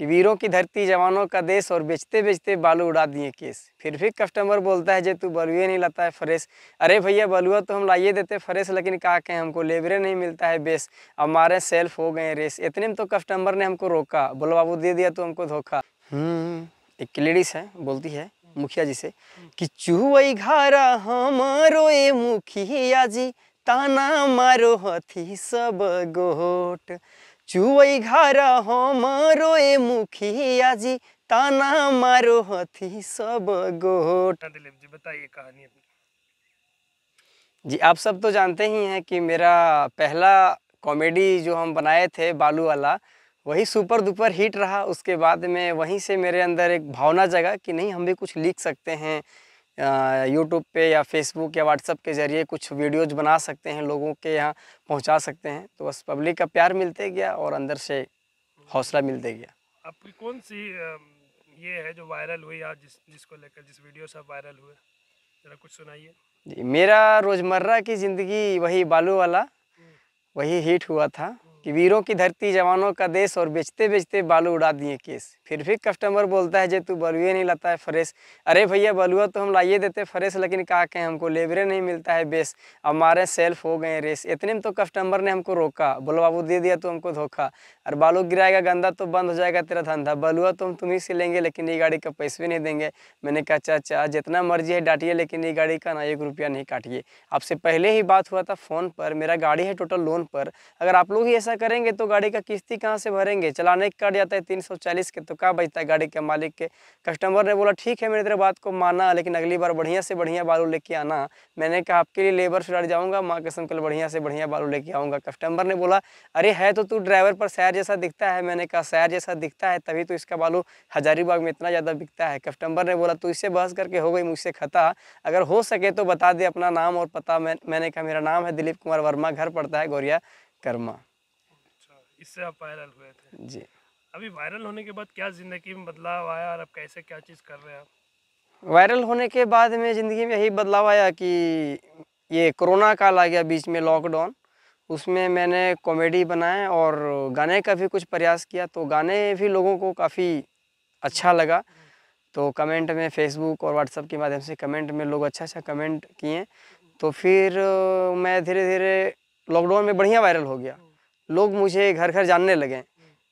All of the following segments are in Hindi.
कि वीरों की धरती जवानों का देश और बेचते बेचते बालू उड़ा दिए केस फिर भी कस्टमर बोलता है जे तू बलुए नहीं लाता है फ्रेश अरे भैया बलुआ तो हम लाइए देते फ्रेश लेकिन कहा कहें हमको लेबरे नहीं मिलता है बेस अब हमारे सेल्फ हो गए रेस इतने में तो कस्टमर ने हमको रोका बोलो बाबू दे दिया तो हमको धोखा हम्म, एक लेडीज है बोलती है मुखिया जी से कि चूहई घारा हमारो ए मुखिया जी ताना मारो हथी सब गोट चुवई हो मारो ए मुखी जी ताना मारो हथी सब गोट हाँ, दिलीप जी बताइए कहानी जी आप सब तो जानते ही हैं कि मेरा पहला कॉमेडी जो हम बनाए थे बालू वाला वही सुपर दुपर हिट रहा उसके बाद में वहीं से मेरे अंदर एक भावना जगा कि नहीं हम भी कुछ लिख सकते हैं यूट्यूब पे या फेसबुक या व्हाट्सअप के ज़रिए कुछ वीडियोज बना सकते हैं लोगों के यहाँ पहुँचा सकते हैं तो बस पब्लिक का प्यार मिलते गया और अंदर से हौसला मिलते गया आपकी कौन सी ये है जो वायरल हुई या जिस जिसको लेकर जिस वीडियो से वायरल हुए ज़रा कुछ सुनाइए जी मेरा रोज़मर्रा की ज़िंदगी वही बालू वाला वही हिट हुआ था हम्म। कि वीरों की धरती जवानों का देश और बेचते बेचते बालू उड़ा दिए केस फिर भी कस्टमर बोलता है जे तू बलुए नहीं लाता है फ्रेश अरे भैया बलुआ तो हम लाइए देते फ्रेश लेकिन कहा कहें हमको लेबरे नहीं मिलता है बेस अब हमारे सेल्फ हो गए रेस इतने में तो कस्टमर ने हमको रोका बोलो बाबू दे दिया तो हमको धोखा और बालू गिराएगा गंदा तो बंद हो जाएगा तेरा धंधा बलुआ तो हम तुम्ही से लेंगे लेकिन ये गाड़ी का पैसे भी नहीं देंगे मैंने कहा चाचा अच्छा, अच्छा, जितना मर्जी है डांटिए लेकिन ये गाड़ी का ना एक रुपया नहीं काटिए आपसे पहले ही बात हुआ था फ़ोन पर मेरा गाड़ी है टोटल लोन पर अगर आप लोग ही ऐसा करेंगे तो गाड़ी का किस्ती कहाँ से भरेंगे चलाने कट जाता है तीन के तो धोखा बजता है गाड़ी के मालिक के कस्टमर ने बोला ठीक है मेरे तेरे बात को माना लेकिन अगली बार बढ़िया से बढ़िया बालू लेके आना मैंने कहा आपके लिए लेबर सुधार जाऊँगा माँ कसम कल बढ़िया से बढ़िया बालू लेके आऊँगा कस्टमर ने बोला अरे है तो तू ड्राइवर पर सैर जैसा दिखता है मैंने कहा सैर जैसा दिखता है तभी तो इसका बालू हजारीबाग में इतना ज़्यादा बिकता है कस्टमर ने बोला तू इससे बहस करके हो गई मुझसे खता अगर हो सके तो बता दे अपना नाम और पता मैं मैंने कहा मेरा नाम है दिलीप कुमार वर्मा घर पड़ता है गौरिया कर्मा अच्छा, इससे आप वायरल हुए थे जी अभी वायरल होने के बाद क्या ज़िंदगी में बदलाव आया और अब कैसे क्या चीज़ कर रहे हैं आप वायरल होने के बाद में ज़िंदगी में यही बदलाव आया कि ये कोरोना काल आ गया बीच में लॉकडाउन उसमें मैंने कॉमेडी बनाए और गाने का भी कुछ प्रयास किया तो गाने भी लोगों को काफ़ी अच्छा लगा तो कमेंट में फेसबुक और व्हाट्सअप के माध्यम से कमेंट में लोग अच्छा अच्छा कमेंट किए तो फिर मैं धीरे धीरे लॉकडाउन में बढ़िया वायरल हो गया लोग मुझे घर घर जानने लगे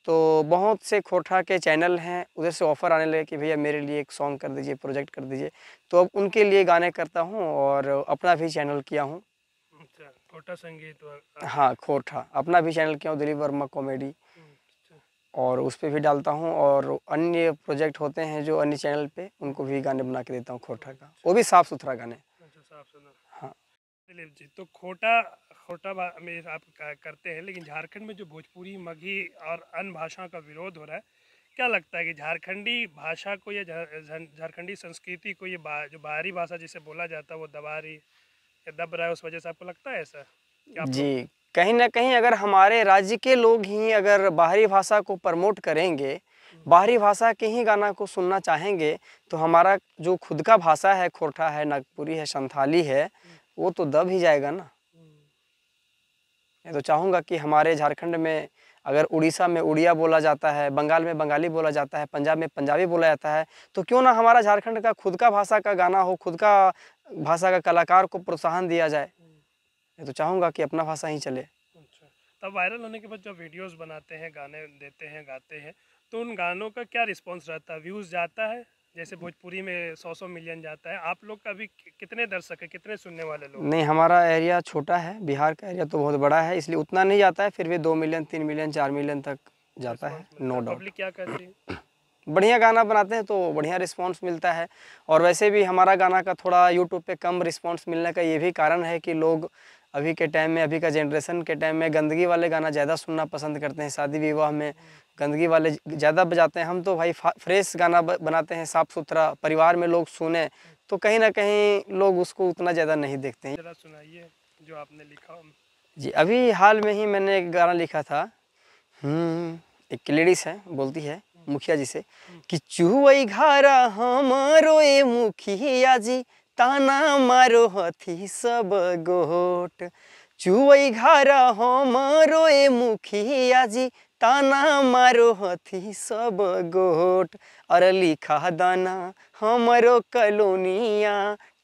तो बहुत से खोटा के चैनल हैं उधर से ऑफ़र आने लगे कि भैया मेरे लिए एक सॉन्ग कर दीजिए प्रोजेक्ट कर दीजिए तो अब उनके लिए गाने करता हूँ और अपना भी चैनल किया हूँ अच्छा, खोटा संगीत हाँ खोटा अपना भी चैनल किया हूँ दिलीप वर्मा कॉमेडी अच्छा। और उस पर भी डालता हूँ और अन्य प्रोजेक्ट होते हैं जो अन्य चैनल पे उनको भी गाने बना के देता हूँ खोटा का वो भी साफ़ सुथरा गाने अच्छा, हाँ दिलीप जी तो खोटा खोटा में आप करते हैं लेकिन झारखंड में जो भोजपुरी मगही और अन्य भाषाओं का विरोध हो रहा है क्या लगता है कि झारखंडी भाषा को या झारखंडी संस्कृति को ये जो बाहरी भाषा जिसे बोला जाता है वो दबा रही या दब रहा है उस वजह से आपको लगता है ऐसा जी कहीं ना कहीं अगर हमारे राज्य के लोग ही अगर बाहरी भाषा को प्रमोट करेंगे हम्म। बाहरी भाषा के ही गाना को सुनना चाहेंगे तो हमारा जो खुद का भाषा है खोरठा है नागपुरी है संथाली है हम्म। वो तो दब ही जाएगा ना मैं तो चाहूँगा कि हमारे झारखंड में अगर उड़ीसा में उड़िया बोला जाता है बंगाल में बंगाली बोला जाता है पंजाब में पंजाबी बोला जाता है तो क्यों ना हमारा झारखंड का खुद का भाषा का गाना हो खुद का भाषा का कलाकार को प्रोत्साहन दिया जाए मैं तो चाहूँगा कि अपना भाषा ही चले अच्छा तब वायरल होने के बाद जब वीडियोस बनाते हैं गाने देते हैं गाते हैं तो उन गानों का क्या रिस्पॉन्स रहता है व्यूज़ जाता है जैसे भोजपुरी में सौ सौ मिलियन जाता है आप लोग का भी कितने दर्शक है कितने सुनने वाले लोग नहीं हमारा एरिया छोटा है बिहार का एरिया तो बहुत बड़ा है इसलिए उतना नहीं जाता है फिर भी दो मिलियन तीन मिलियन चार मिलियन तक जाता है नो डाउट क्या करती है बढ़िया गाना बनाते हैं तो बढ़िया रिस्पांस मिलता है और वैसे भी हमारा गाना का थोड़ा यूट्यूब पे कम रिस्पांस मिलने का ये भी कारण है कि लोग अभी के टाइम में अभी का जनरेशन के टाइम में गंदगी वाले गाना ज़्यादा सुनना पसंद करते हैं शादी विवाह में गंदगी वाले ज़्यादा बजाते हैं हम तो भाई फ्रेश गाना बनाते हैं साफ़ सुथरा परिवार में लोग सुने तो कहीं ना कहीं लोग उसको उतना ज़्यादा नहीं देखते हैं सुनाइए जो आपने लिखा जी अभी हाल में ही मैंने एक गाना लिखा था हम्म, एक लेडीज़ है बोलती है मुखिया जी से कि चुहई घारा हमारो ए मुखिया जी ताना मारो हथी सब गोट चुवई घारा हमारो ए मुखिया जी ताना मारो हथी सब गोट और लिखा दाना हमारो कलोनिया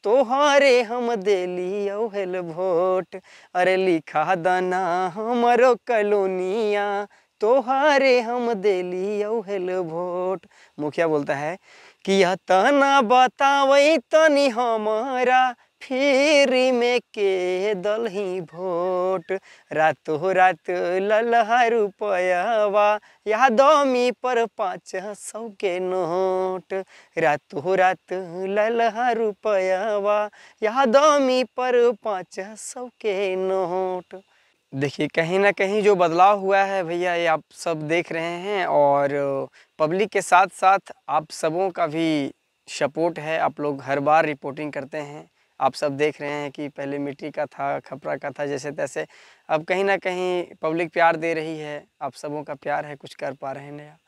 तोहरे हम दिली ओहल भोट अरे लिखा दाना हमारो कलोनिया तोहारे हम दे लियो हेल भोट मुखिया बोलता है कि यह तना बतावई तनी हमारा फिर में के दल ही भोट रातो रात ललह रुपयावा यहाँ दमी पर पाँच सौ के नोट रातो रात ललह रुपयावा यहाँ दमी पर पाँच सौ के नोट देखिए कहीं ना कहीं जो बदलाव हुआ है भैया ये आप सब देख रहे हैं और पब्लिक के साथ साथ आप सबों का भी सपोर्ट है आप लोग हर बार रिपोर्टिंग करते हैं आप सब देख रहे हैं कि पहले मिट्टी का था खपरा का था जैसे तैसे अब कहीं ना कहीं पब्लिक प्यार दे रही है आप सबों का प्यार है कुछ कर पा रहे हैं नया